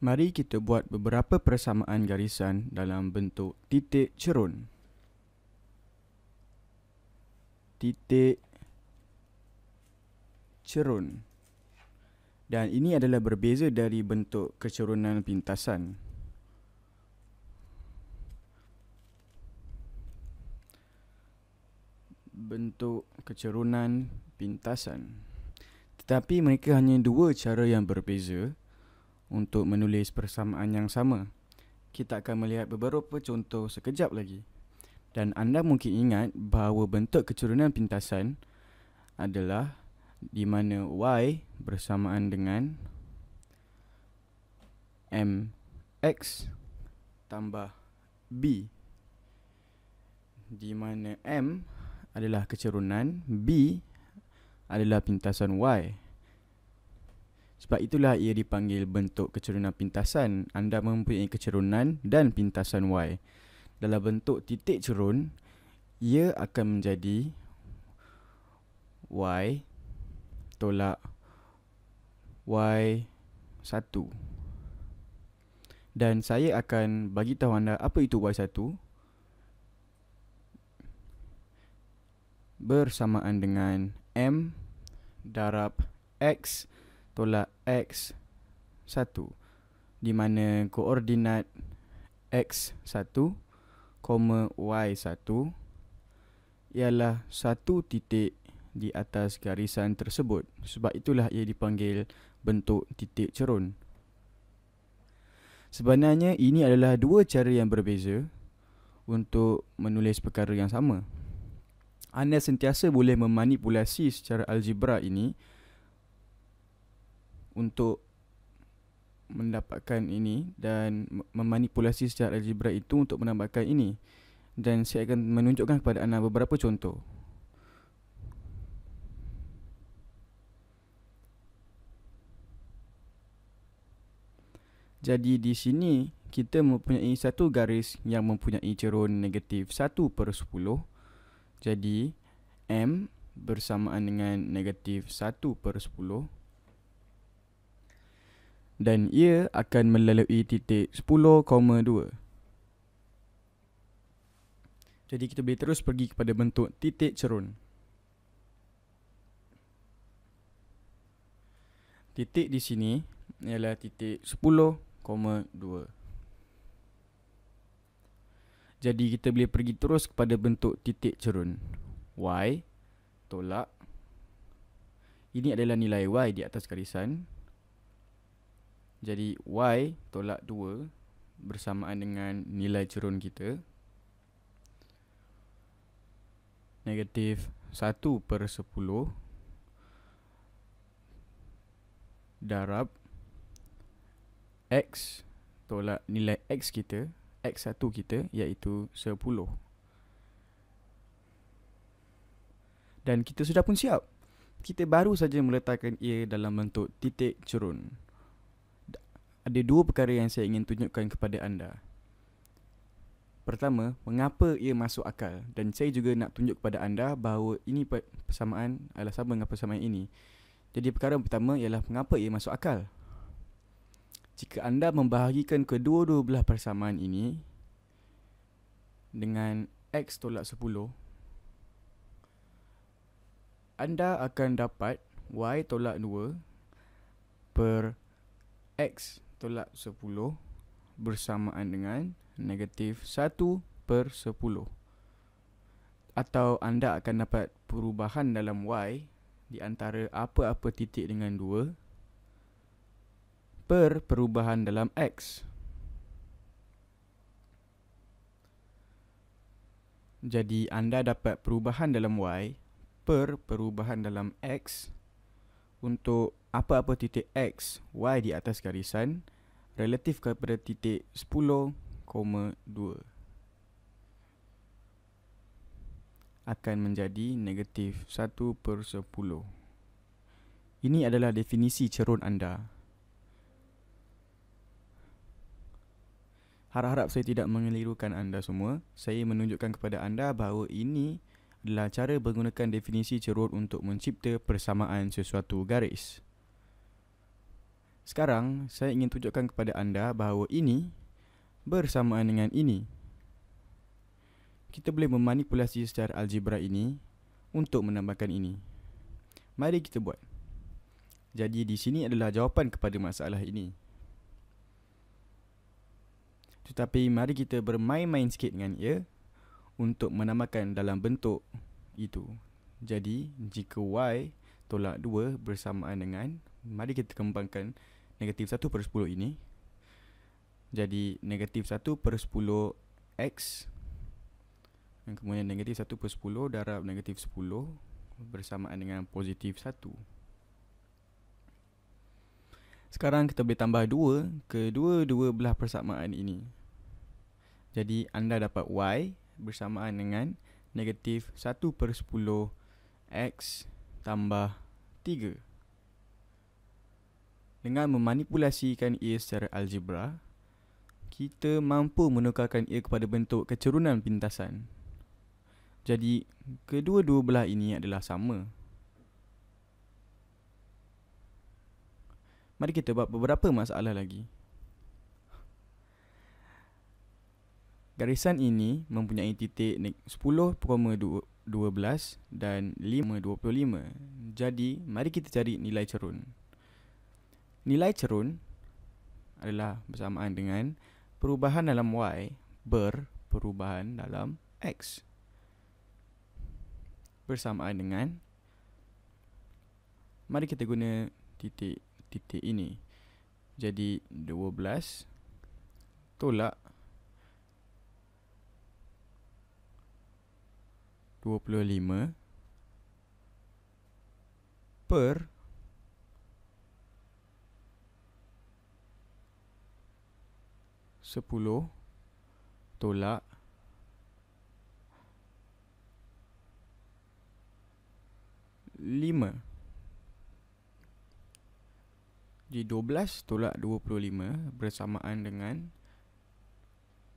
Mari kita buat beberapa persamaan garisan dalam bentuk titik cerun. Titik cerun. Dan ini adalah berbeza dari bentuk kecerunan pintasan. Bentuk kecerunan pintasan. Tetapi mereka hanya dua cara yang berbeza untuk menulis persamaan yang sama. Kita akan melihat beberapa contoh sekejap lagi. Dan anda mungkin ingat bahawa bentuk kecurunan pintasan adalah di mana y bersamaan dengan mx tambah b di mana m adalah kecerunan b adalah pintasan y sebab itulah ia dipanggil bentuk kecerunan pintasan. Anda mempunyai kecerunan dan pintasan Y. Dalam bentuk titik cerun, ia akan menjadi Y tolak Y1. Dan saya akan bagi tahu anda apa itu Y1 bersamaan dengan M darab X tolak x 1 di mana koordinat x 1, y 1 ialah satu titik di atas garisan tersebut sebab itulah ia dipanggil bentuk titik cerun Sebenarnya ini adalah dua cara yang berbeza untuk menulis perkara yang sama. Anda sentiasa boleh memanipulasi secara algebra ini untuk mendapatkan ini dan memanipulasi secara algebra itu untuk menambahkan ini dan saya akan menunjukkan kepada anda beberapa contoh Jadi di sini kita mempunyai satu garis yang mempunyai cerun negatif 1 per 10 Jadi M bersamaan dengan negatif 1 per 10 dan ia akan melalui titik 10.2. Jadi kita boleh terus pergi kepada bentuk titik cerun. Titik di sini ialah titik 10.2. Jadi kita boleh pergi terus kepada bentuk titik cerun. Y tolak. Ini adalah nilai Y di atas garisan. Jadi Y tolak 2 bersamaan dengan nilai curun kita Negatif 1 per 10 Darab X tolak nilai X kita X1 kita iaitu 10 Dan kita sudah pun siap Kita baru saja meletakkan ia dalam bentuk titik curun ada dua perkara yang saya ingin tunjukkan kepada anda. Pertama, mengapa ia masuk akal dan saya juga nak tunjuk kepada anda bahawa ini persamaan adalah sama dengan persamaan ini. Jadi perkara pertama ialah mengapa ia masuk akal. Jika anda membahagikan kedua-dua belah persamaan ini dengan x tolak 10, anda akan dapat y tolak 2 per x tolak 10 bersamaan dengan negatif 1 per 10. Atau anda akan dapat perubahan dalam y di antara apa-apa titik dengan 2 per perubahan dalam x. Jadi anda dapat perubahan dalam y per perubahan dalam x untuk apa-apa titik x, y di atas garisan relatif kepada titik 10.2 akan menjadi negatif 1 per 10. Ini adalah definisi cerun anda. Harap-harap saya tidak mengelirukan anda semua. Saya menunjukkan kepada anda bahawa ini adalah cara menggunakan definisi cerut untuk mencipta persamaan sesuatu garis. Sekarang, saya ingin tunjukkan kepada anda bahawa ini bersamaan dengan ini. Kita boleh memanipulasi secara algebra ini untuk menambahkan ini. Mari kita buat. Jadi di sini adalah jawapan kepada masalah ini. Tetapi mari kita bermain-main sikit dengan ia untuk menamakan dalam bentuk itu. Jadi, jika y tolak 2 bersamaan dengan, mari kita kembangkan negatif 1 per 10 ini. Jadi, negatif 1 per 10x dan kemudian negatif 1 per 10 darab negatif 10 bersamaan dengan positif 1. Sekarang kita boleh tambah 2 ke dua-dua belah persamaan ini. Jadi anda dapat y bersamaan dengan negatif 1 per 10 X tambah 3. Dengan memanipulasikan ia secara algebra, kita mampu menukarkan ia kepada bentuk kecerunan pintasan. Jadi, kedua-dua belah ini adalah sama. Mari kita buat beberapa masalah lagi. Garisan ini mempunyai titik 10.12 dan 5.25. Jadi, mari kita cari nilai cerun. Nilai cerun adalah bersamaan dengan perubahan dalam y ber perubahan dalam x bersamaan dengan mari kita guna titik-titik ini. Jadi 12 tolak 25 per 10 tolak 5 jadi 12 tolak 25 bersamaan dengan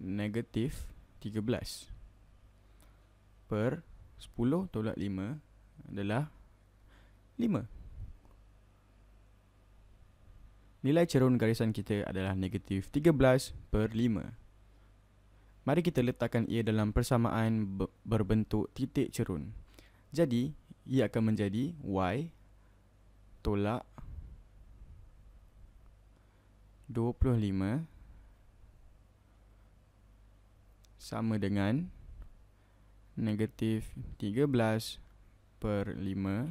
negatif 13 per 25 10 tolak 5 adalah 5 Nilai cerun garisan kita adalah negatif 13 per 5 Mari kita letakkan ia dalam persamaan berbentuk titik cerun Jadi, ia akan menjadi Y tolak 25 sama dengan 5 negatif 13 per 5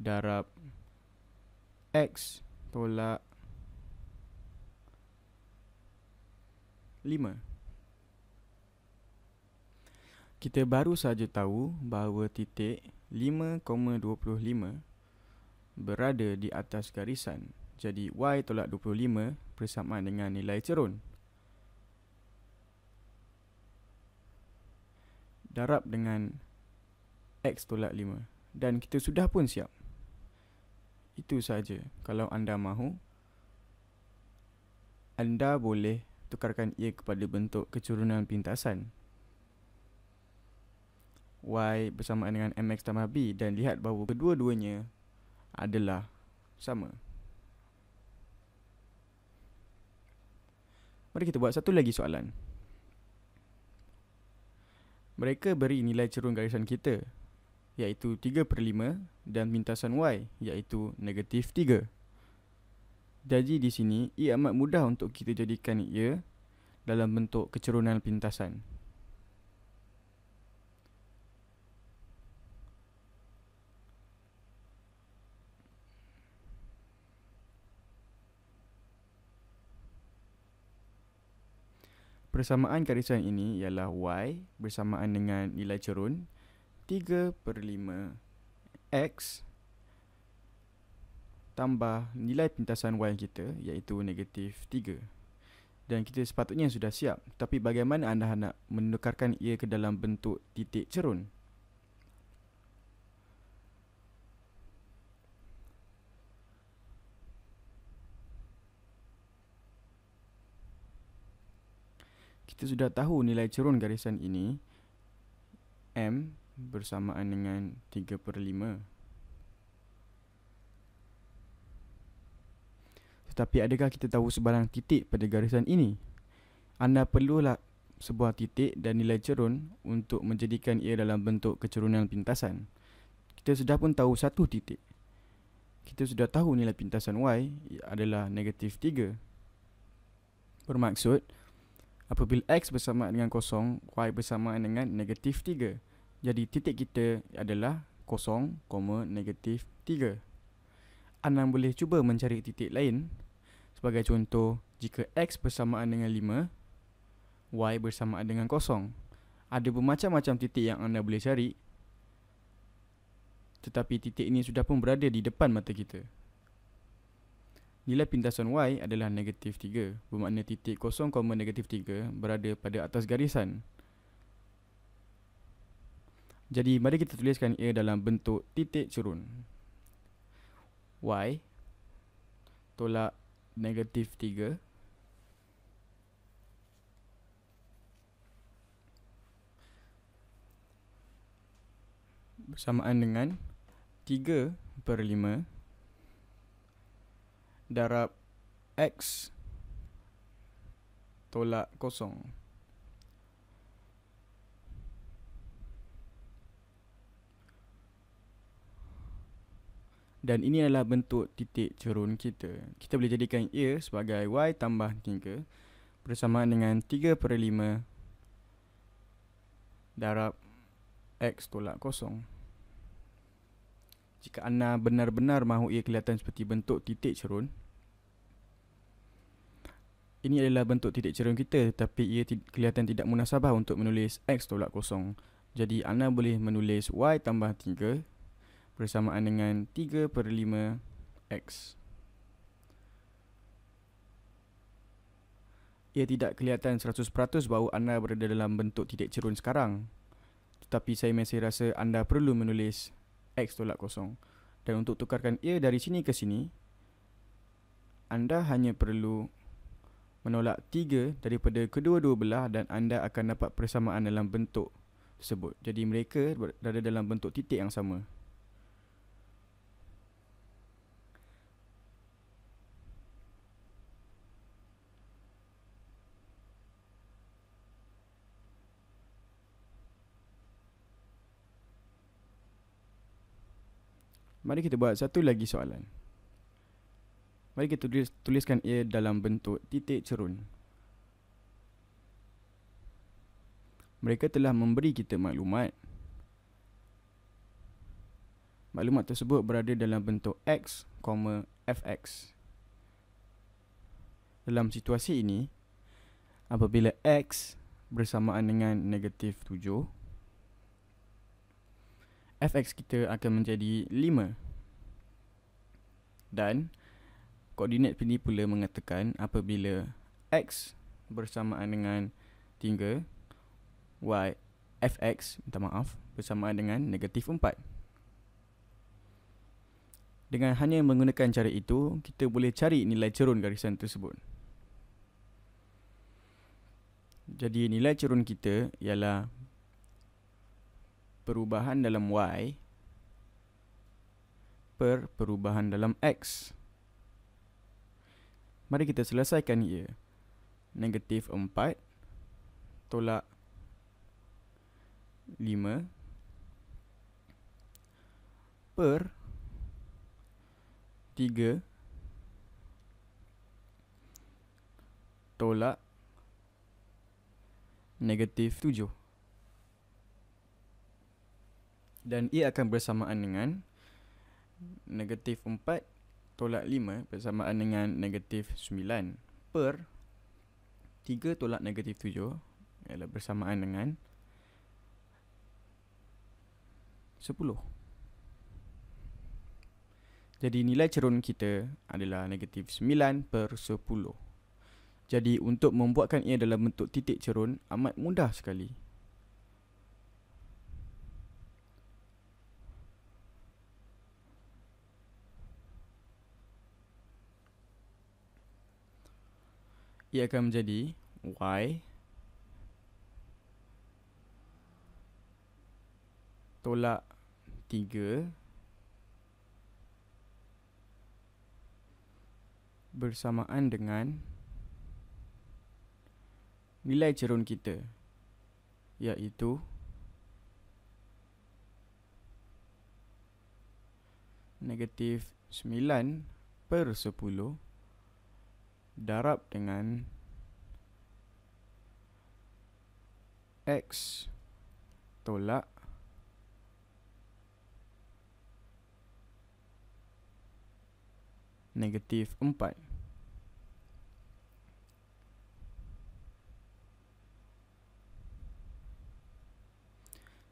darab x tolak 5 Kita baru saja tahu bahawa titik 5.25 berada di atas garisan. Jadi y tolak 25 bersamaan dengan nilai cerun. darab dengan X tolak 5 dan kita sudah pun siap. Itu saja. Kalau anda mahu anda boleh tukarkan ia kepada bentuk kecurunan pintasan y bersamaan dengan mx tambah b dan lihat bahawa kedua-duanya adalah sama. Mari kita buat satu lagi soalan. Mereka beri nilai cerun garisan kita iaitu 3 per 5 dan mintasan Y iaitu negatif 3. Jadi di sini ia amat mudah untuk kita jadikan ia dalam bentuk kecerunan pintasan. persamaan garisan ini ialah y bersamaan dengan nilai cerun 3 per 5 x tambah nilai pintasan y kita iaitu negatif 3. Dan kita sepatutnya sudah siap. Tapi bagaimana anda nak menukarkan ia ke dalam bentuk titik cerun? kita sudah tahu nilai cerun garisan ini M bersamaan dengan 3 per 5 Tetapi adakah kita tahu sebarang titik pada garisan ini? Anda perlulah sebuah titik dan nilai cerun untuk menjadikan ia dalam bentuk kecerunan pintasan. Kita sudah pun tahu satu titik. Kita sudah tahu nilai pintasan Y adalah negatif 3. Bermaksud, Apabila X bersamaan dengan kosong, Y bersamaan dengan negatif 3. Jadi titik kita adalah kosong, negatif 3. Anda boleh cuba mencari titik lain. Sebagai contoh, jika X bersamaan dengan 5, Y bersamaan dengan kosong. Ada bermacam-macam titik yang anda boleh cari. Tetapi titik ini sudah pun berada di depan mata kita. Nilai pintasan Y adalah negatif 3 bermakna titik 0, negatif 3 berada pada atas garisan. Jadi mari kita tuliskan ia dalam bentuk titik curun. Y tolak negatif 3 bersamaan dengan 3 per 5 darab x tolak kosong. Dan ini adalah bentuk titik cerun kita. Kita boleh jadikan ia sebagai y tambah 3 bersamaan dengan 3 per 5 darab x tolak kosong jika anda benar-benar mahu ia kelihatan seperti bentuk titik cerun ini adalah bentuk titik cerun kita tetapi ia kelihatan tidak munasabah untuk menulis X tolak kosong. Jadi anda boleh menulis Y tambah 3 bersamaan dengan 3 per 5 X. Ia tidak kelihatan 100% bahawa anda berada dalam bentuk titik cerun sekarang. Tetapi saya masih rasa anda perlu menulis X tolak kosong Dan untuk tukarkan ia dari sini ke sini Anda hanya perlu menolak 3 daripada kedua-dua belah Dan anda akan dapat persamaan dalam bentuk tersebut Jadi mereka berada dalam bentuk titik yang sama Mari kita buat satu lagi soalan. Mari kita tulis, tuliskan ia dalam bentuk titik cerun. Mereka telah memberi kita maklumat. Maklumat tersebut berada dalam bentuk x, fx. Dalam situasi ini, apabila x bersamaan dengan negatif fx kita akan menjadi 5 dan koordinat ini pula mengatakan apabila x bersamaan dengan 3 y fx minta maaf bersamaan dengan negatif 4 dengan hanya menggunakan cara itu kita boleh cari nilai cerun garisan tersebut jadi nilai cerun kita ialah perubahan dalam y per perubahan dalam x. Mari kita selesaikan ia. Negatif 4 tolak 5 per 3 tolak negatif 7. dan ia akan bersamaan dengan negatif 4 tolak 5 bersamaan dengan negatif 9 per 3 tolak negatif 7 ialah bersamaan dengan 10 Jadi nilai cerun kita adalah negatif 9 per 10 Jadi untuk membuatkan ia dalam bentuk titik cerun amat mudah sekali ia akan menjadi y tolak 3 bersamaan dengan nilai cerun kita iaitu negatif 9 per 10 darab dengan x tolak negatif 4.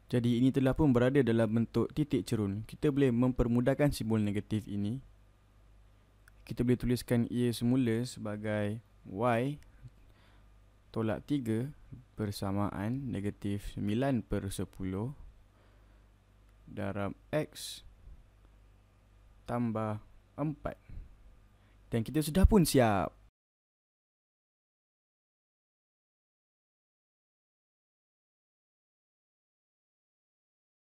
Jadi ini telah pun berada dalam bentuk titik cerun. Kita boleh mempermudahkan simbol negatif ini kita boleh tuliskan ia semula sebagai y tolak 3 persamaan negatif 9 per 10 darab x tambah 4. Dan kita sudah pun siap.